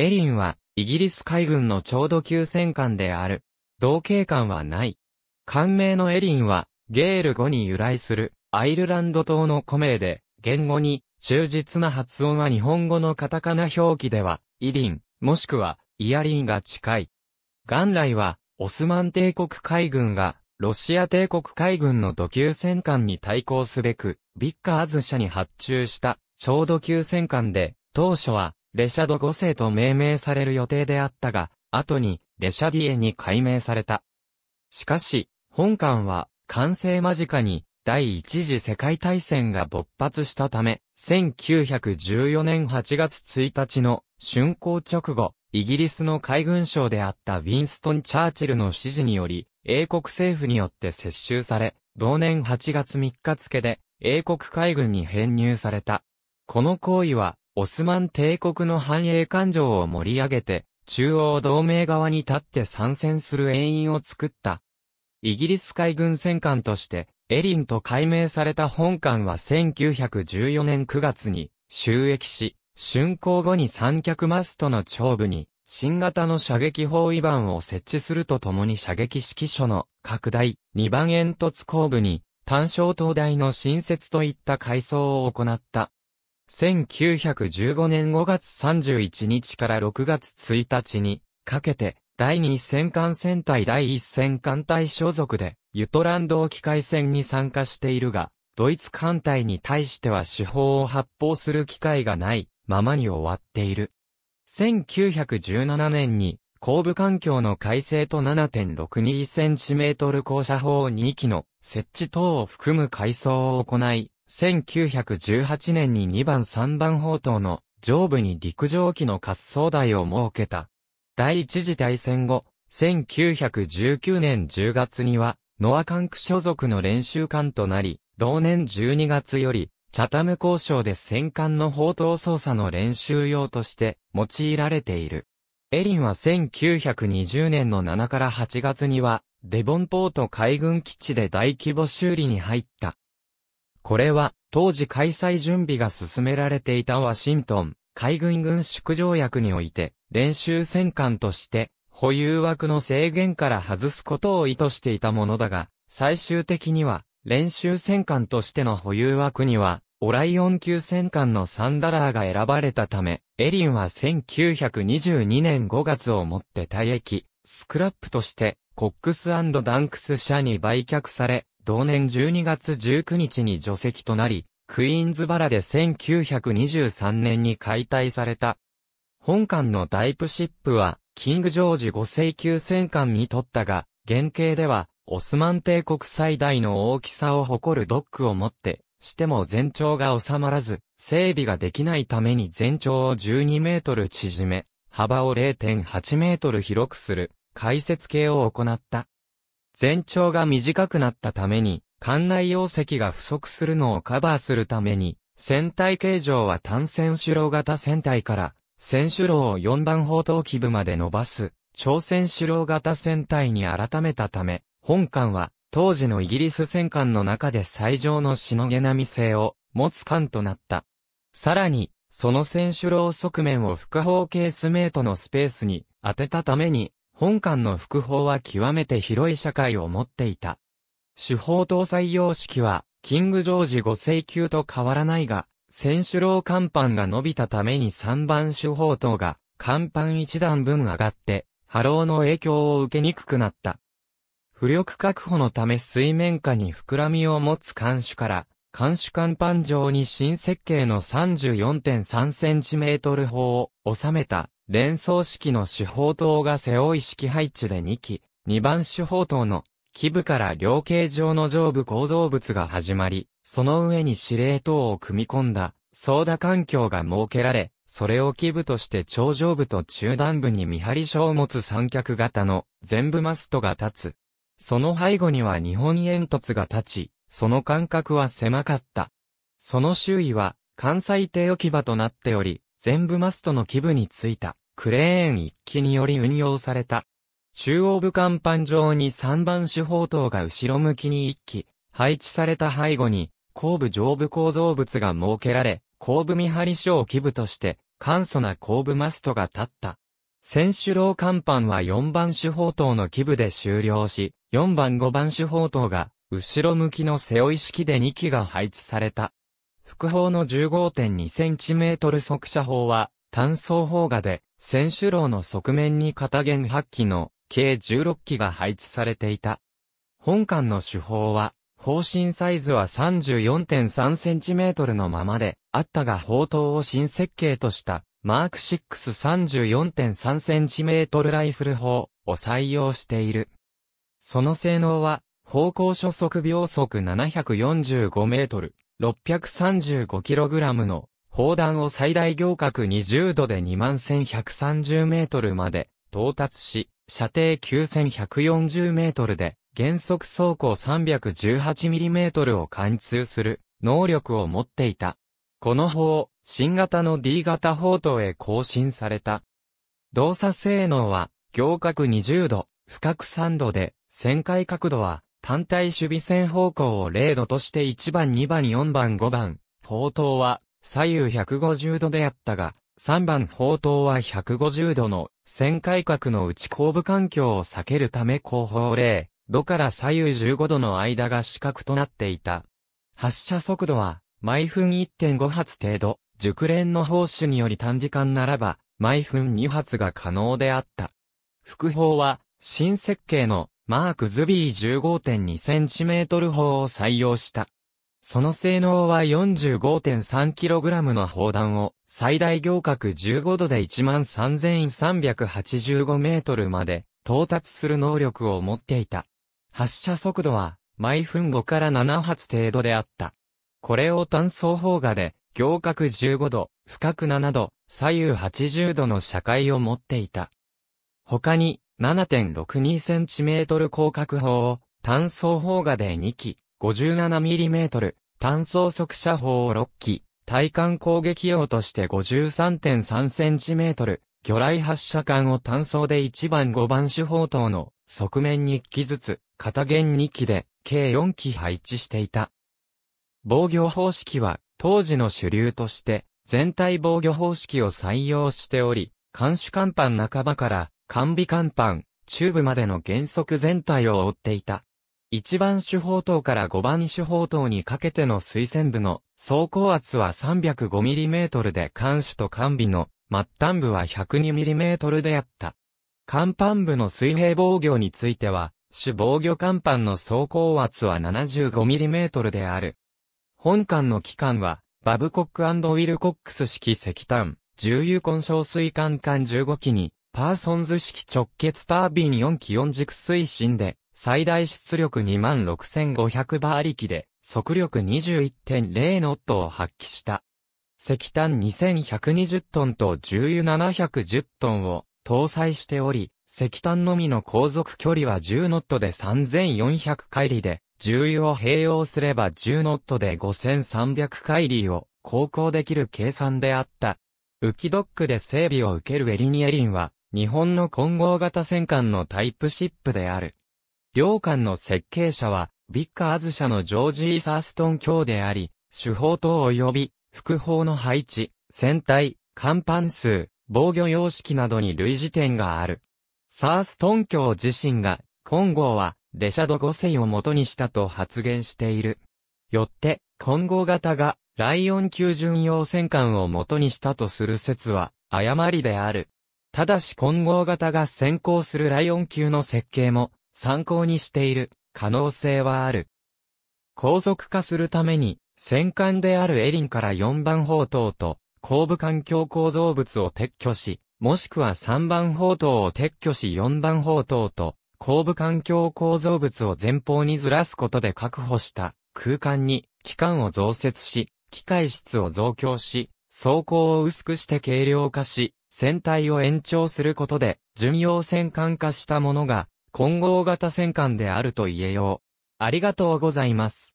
エリンは、イギリス海軍のちょうど級戦艦である。同型艦はない。艦名のエリンは、ゲール語に由来する、アイルランド島の古名で、言語に、忠実な発音は日本語のカタカナ表記では、イリン、もしくは、イヤリンが近い。元来は、オスマン帝国海軍が、ロシア帝国海軍の土級戦艦に対抗すべく、ビッカーズ社に発注した、超土級戦艦で、当初は、レシャド5世と命名される予定であったが、後に、レシャディエに改名された。しかし、本館は、完成間近に、第一次世界大戦が勃発したため、1914年8月1日の竣工直後、イギリスの海軍省であったウィンストン・チャーチルの指示により、英国政府によって接収され、同年8月3日付で、英国海軍に編入された。この行為は、オスマン帝国の繁栄感情を盛り上げて、中央同盟側に立って参戦する遠員を作った。イギリス海軍戦艦として、エリンと改名された本艦は1914年9月に収益し、竣工後に三脚マストの長部に、新型の射撃砲囲板を設置するとともに射撃指揮所の拡大、二番煙突後部に、単焦灯台の新設といった改装を行った。1915年5月31日から6月1日にかけて、第2戦艦戦隊第1戦艦隊所属で、ユトランド機械戦に参加しているが、ドイツ艦隊に対しては手法を発砲する機会がないままに終わっている。1917年に、後部環境の改正と 7.62cm 降車砲2機の設置等を含む改装を行い、1918年に2番3番砲塔の上部に陸上機の滑走台を設けた。第一次大戦後、1919年10月には、ノアカンク所属の練習艦となり、同年12月より、チャタム交渉で戦艦の砲塔操作の練習用として用いられている。エリンは1920年の7から8月には、デボンポート海軍基地で大規模修理に入った。これは、当時開催準備が進められていたワシントン、海軍軍縮条約において、練習戦艦として、保有枠の制限から外すことを意図していたものだが、最終的には、練習戦艦としての保有枠には、オライオン級戦艦のサンダラーが選ばれたため、エリンは1922年5月をもって退役、スクラップとして、コックスダンクス社に売却され、同年12月19日に除籍となり、クイーンズバラで1923年に解体された。本館のダイプシップは、キング・ジョージ5世級戦艦にとったが、原型では、オスマン帝国最大の大きさを誇るドックを持って、しても全長が収まらず、整備ができないために全長を12メートル縮め、幅を0.8メートル広くする、解説形を行った。全長が短くなったために、艦内容積が不足するのをカバーするために、船体形状は単船主楼型船体から、船主楼を4番砲塔基部まで伸ばす、朝鮮主楼型船体に改めたため、本艦は、当時のイギリス戦艦の中で最上のしのげなみ性を持つ艦となった。さらに、その船主楼側面を複方形スメートのスペースに当てたために、本館の複法は極めて広い社会を持っていた。手法搭載様式は、キング・ジョージ5世級と変わらないが、選手楼甲板が伸びたために3番手法等が、甲板1段分上がって、波浪の影響を受けにくくなった。浮力確保のため水面下に膨らみを持つ艦首から、監視甲板上に新設計の 34.3cm 砲を収めた連装式の手法塔が背負い式配置で2機、2番手法塔の基部から両形状の上部構造物が始まり、その上に司令塔を組み込んだ、操舵環境が設けられ、それを基部として頂上部と中段部に見張り所を持つ三脚型の全部マストが立つ。その背後には日本煙突が立ち、その間隔は狭かった。その周囲は、関西艇置き場となっており、全部マストの基部についた、クレーン一機により運用された。中央部甲板上に3番手砲塔が後ろ向きに一機、配置された背後に、後部上部構造物が設けられ、後部見張り所を基部として、簡素な後部マストが立った。選手楼甲板は4番手砲塔の基部で終了し、4番5番手砲塔が後ろ向きの背負い式で2機が配置された。副砲の 15.2cm 速射砲は、単装砲画で、選手楼の側面に片弦8機の、計16機が配置されていた。本館の手法は、方針サイズは 34.3cm のままで、あったが砲塔を新設計とした、マーク 634.3cm ライフル砲を採用している。その性能は、方向初速秒速745メートル、635キログラムの砲弾を最大行角20度で21130メートルまで到達し、射程9140メートルで原速走行3 1 8トルを貫通する能力を持っていた。この砲、新型の D 型砲塔へ更新された。動作性能は、行角20度、深角3度で、旋回角度は単体守備線方向を0度として1番2番4番5番、砲塔は左右150度であったが、3番砲塔は150度の旋回角の内後部環境を避けるため後方0度から左右15度の間が四角となっていた。発射速度は毎分1.5発程度、熟練の砲手により短時間ならば毎分2発が可能であった。副砲は新設計のマークズビー 15.2cm 砲を採用した。その性能は 45.3kg の砲弾を最大行角15度で13,385メートルまで到達する能力を持っていた。発射速度は毎分5から7発程度であった。これを単装砲画で行角15度、深く7度、左右80度の射界を持っていた。他に 7.62cm 広角砲を単装砲画で2機、57mm、単装速射砲を6機、対艦攻撃用として 53.3cm、魚雷発射管を単装で1番5番手砲塔の側面に1機ずつ、片弦2機で、計4機配置していた。防御方式は、当時の主流として、全体防御方式を採用しており、艦首甲板半ばから完備甲板、中部までの原則全体を追っていた。1番手砲塔から5番手砲塔にかけての推薦部の走行圧は 305mm で艦首と艦尾の末端部は 102mm であった。甲板部の水平防御については、主防御甲板の走行圧は 75mm である。本艦の機関は、バブコックウィルコックス式石炭、重油混焼水管艦15機に、パーソンズ式直結タービン4機4軸推進で、最大出力26,500馬力で、速力21.0ノットを発揮した。石炭2120トンと重油710トンを搭載しており、石炭のみの航続距離は10ノットで3400海里で、重油を併用すれば10ノットで5300海里を航行できる計算であった。浮きドックで整備を受けるエリニエリンは、日本の混合型戦艦のタイプシップである。両艦の設計者は、ビッカーズ社のジョージ・ー・サーストン卿であり、手法等及び、副砲の配置、船体、甲板数、防御様式などに類似点がある。サーストン卿自身が、今合は、レシャド5世を元にしたと発言している。よって、混合型が、ライオン級巡洋戦艦を元にしたとする説は、誤りである。ただし混合型が先行するライオン級の設計も参考にしている可能性はある。高速化するために戦艦であるエリンから4番砲塔と後部環境構造物を撤去し、もしくは3番砲塔を撤去し4番砲塔と後部環境構造物を前方にずらすことで確保した空間に機関を増設し、機械室を増強し、走行を薄くして軽量化し、船体を延長することで、巡洋戦艦化したものが、混合型戦艦であると言えよう。ありがとうございます。